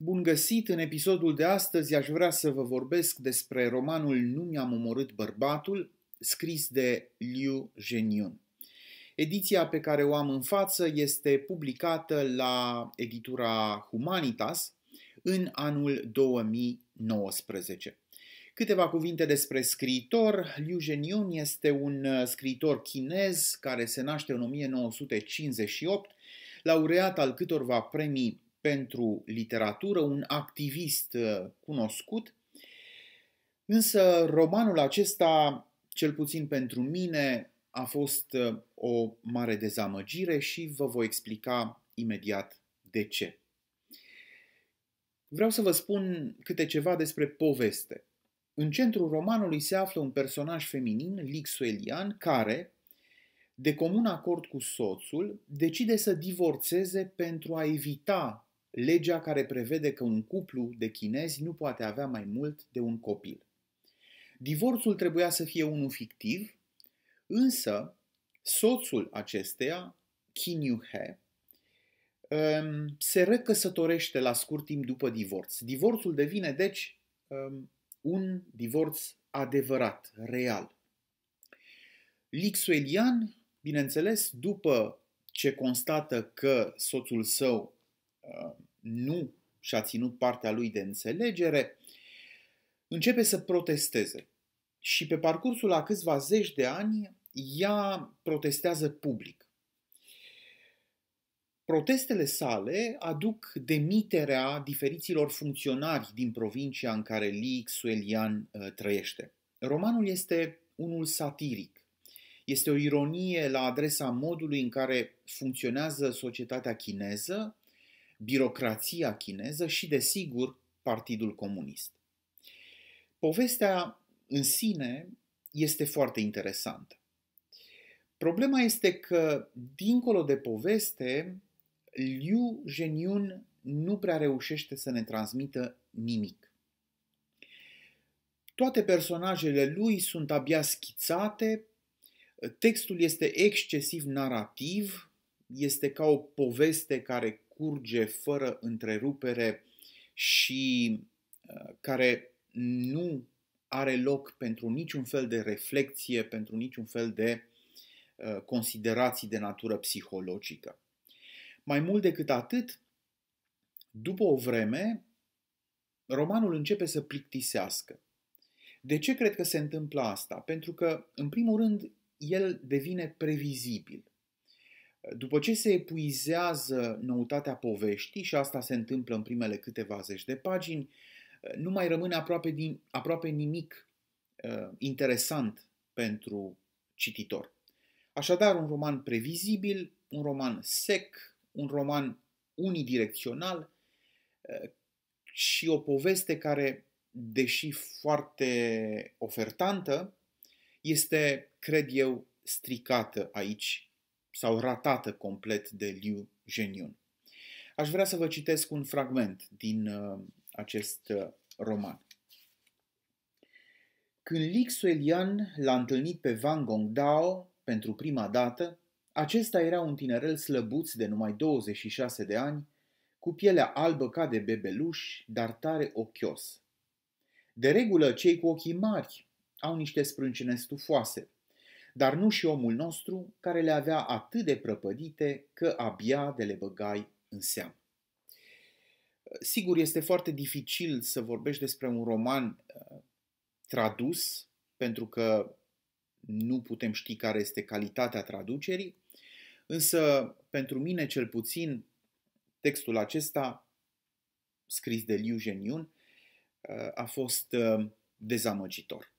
Bun găsit! În episodul de astăzi aș vrea să vă vorbesc despre romanul Nu mi-am omorât bărbatul, scris de Liu Zhenyun. Ediția pe care o am în față este publicată la editura Humanitas în anul 2019. Câteva cuvinte despre scriitor. Liu Zhenyun este un uh, scriitor chinez care se naște în 1958, laureat al câtorva premii pentru literatură, un activist uh, cunoscut, însă romanul acesta, cel puțin pentru mine, a fost uh, o mare dezamăgire și vă voi explica imediat de ce. Vreau să vă spun câte ceva despre poveste. În centrul romanului se află un personaj feminin, Lixuelian, care, de comun acord cu soțul, decide să divorțeze pentru a evita legea care prevede că un cuplu de chinezi nu poate avea mai mult de un copil. Divorțul trebuia să fie unul fictiv, însă soțul acesteia, Qin Yuhe, um, se recăsătorește la scurt timp după divorț. Divorțul devine, deci, um, un divorț adevărat, real. Lixuelian, bineînțeles, după ce constată că soțul său Uh, nu și-a ținut partea lui de înțelegere, începe să protesteze. Și pe parcursul a câțiva zeci de ani, ea protestează public. Protestele sale aduc demiterea diferiților funcționari din provincia în care Lee Xuelian uh, trăiește. Romanul este unul satiric. Este o ironie la adresa modului în care funcționează societatea chineză birocrația chineză și, desigur, Partidul Comunist. Povestea în sine este foarte interesantă. Problema este că, dincolo de poveste, Liu Zhenyun nu prea reușește să ne transmită nimic. Toate personajele lui sunt abia schițate, textul este excesiv narrativ, este ca o poveste care curge fără întrerupere și uh, care nu are loc pentru niciun fel de reflexie, pentru niciun fel de uh, considerații de natură psihologică. Mai mult decât atât, după o vreme, romanul începe să plictisească. De ce cred că se întâmplă asta? Pentru că, în primul rând, el devine previzibil. După ce se epuizează noutatea poveștii, și asta se întâmplă în primele câteva zeci de pagini, uh, nu mai rămâne aproape, din, aproape nimic uh, interesant pentru cititor. Așadar, un roman previzibil, un roman sec, un roman unidirecțional uh, și o poveste care, deși foarte ofertantă, este, cred eu, stricată aici sau ratată complet de Liu Zhenyun. Aș vrea să vă citesc un fragment din uh, acest uh, roman. Când Li Xuelian l-a întâlnit pe Wang Gongdao pentru prima dată, acesta era un tinerel slăbuț de numai 26 de ani, cu pielea albă ca de bebeluș, dar tare ochios. De regulă, cei cu ochii mari au niște sprâncene stufoase, dar nu și omul nostru care le avea atât de prăpădite că abia de le băgai în seamă. Sigur, este foarte dificil să vorbești despre un roman uh, tradus, pentru că nu putem ști care este calitatea traducerii, însă, pentru mine cel puțin, textul acesta, scris de Liu Zhenyun, uh, a fost uh, dezamăgitor.